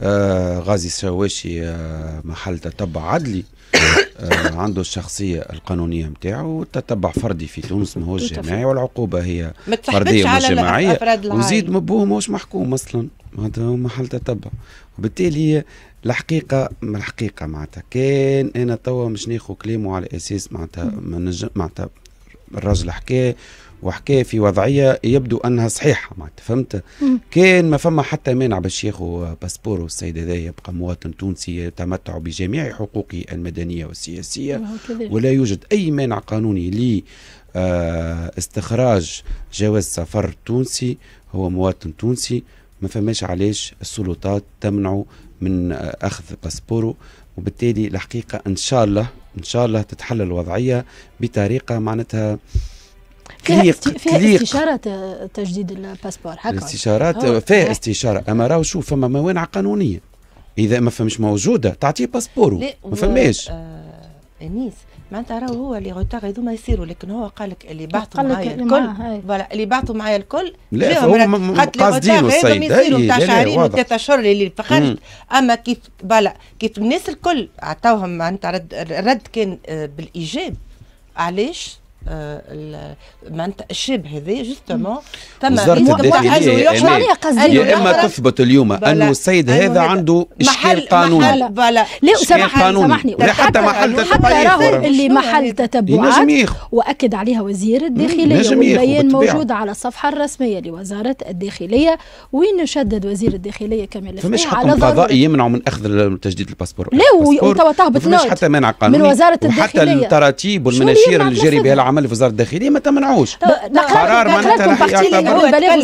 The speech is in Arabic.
آه غازي السواشي آه محل تتبع عدلي آه عنده الشخصية القانونية نتاعو والتتبع فردي في تونس ماهوش جماعي والعقوبة هي فردية مش جماعية وزيد مبوه ماهوش محكوم أصلا معناتها هو محل تتبع وبالتالي الحقيقة ما الحقيقة معناتها كان أنا توا مش ناخذ كلامه على أساس معناتها معناتها الرجل حكاه وحكاه في وضعيه يبدو انها صحيحه معناتها فهمت كان ما فما حتى مانع باش ياخذ والسيد السيد هذا يبقى مواطن تونسي يتمتع بجميع حقوقه المدنيه والسياسيه آه، ولا يوجد اي مانع قانوني لي آه، استخراج جواز سفر تونسي هو مواطن تونسي ما فماش علاش السلطات تمنعه من آه، اخذ باسبوره وبالتالي الحقيقه ان شاء الله ان شاء الله تتحل الوضعيه بطريقه معناتها فيها فيها استشاره تجديد الباسبور هكا الاستشارات فيها استشاره اما راهو شوف فما موانع قانونيه اذا ما فهمش موجوده تعطيه باسبوره ما فماش آه انيس معناتها راهو هو اللي غوتاغ هذوما يصيروا لكن هو قال لك اللي بعثوا معايا الكل فوالا اللي بعثوا معايا الكل لا هو قاصدين الصيد يصيروا شهرين وثلاثة اشهر اللي فخرت اما كيف فوالا كيف الناس الكل عطاوهم معناتها الرد كان آه، بالايجاب علاش آه، معناتها الشبه أيوة، هذا جوستومون تم وزارة الداخلية يا اما تثبت اليوم انه السيد هذا عنده اشكال قانوني لا سامحني ولا حتى محل حتى راهو اللي محل تتبعات واكد عليها وزير الداخليه والبيان موجود على الصفحه الرسميه لوزاره الداخليه وين يشدد وزير الداخليه كامل فماش حكم قضائي يمنعوا من اخذ تجديد الباسبور لا وتوا تهبط حتى مانع قانوني من وزاره الداخليه وحتى التراتيب والمناشير اللي جاري بها عمل في وزاره الداخليه ما تمنعوش قرار معناتها